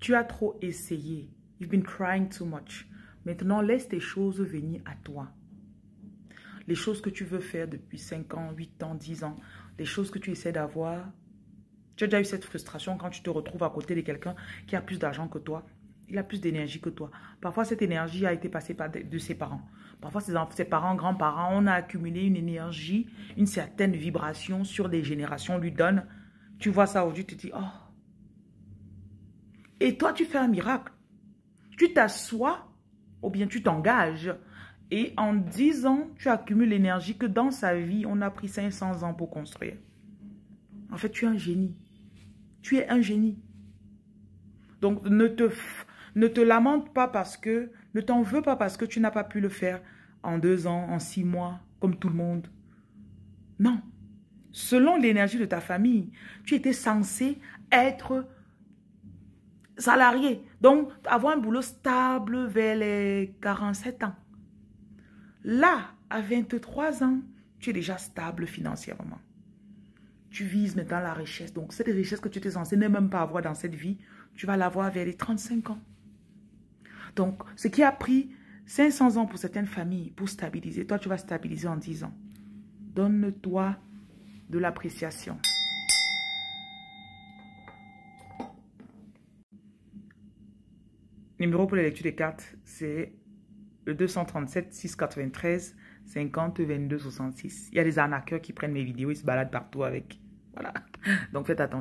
Tu as trop essayé. You've been crying too much. Maintenant, laisse tes choses venir à toi. Les choses que tu veux faire depuis 5 ans, 8 ans, 10 ans, les choses que tu essaies d'avoir. Tu as déjà eu cette frustration quand tu te retrouves à côté de quelqu'un qui a plus d'argent que toi, il a plus d'énergie que toi. Parfois, cette énergie a été passée par de, ses parents. Parfois, ses, ses parents, grands-parents, on a accumulé une énergie, une certaine vibration sur des générations, lui donne. Tu vois ça aujourd'hui, tu te dis, oh, et toi, tu fais un miracle. Tu t'assois ou bien tu t'engages. Et en 10 ans, tu accumules l'énergie que dans sa vie, on a pris 500 ans pour construire. En fait, tu es un génie. Tu es un génie. Donc, ne te, ne te lamente pas parce que, ne t'en veux pas parce que tu n'as pas pu le faire en deux ans, en six mois, comme tout le monde. Non. Selon l'énergie de ta famille, tu étais censé être salarié. Donc, avoir un boulot stable vers les 47 ans. Là, à 23 ans, tu es déjà stable financièrement. Tu vises maintenant la richesse. Donc, cette richesse que tu t'es censé ne même pas avoir dans cette vie, tu vas l'avoir vers les 35 ans. Donc, ce qui a pris 500 ans pour certaines familles pour stabiliser, toi, tu vas stabiliser en 10 ans. Donne-toi de l'appréciation. Numéro pour la lecture des cartes, c'est le 237 693 50 22 66. Il y a des arnaqueurs qui prennent mes vidéos, ils se baladent partout avec. Voilà. Donc faites attention.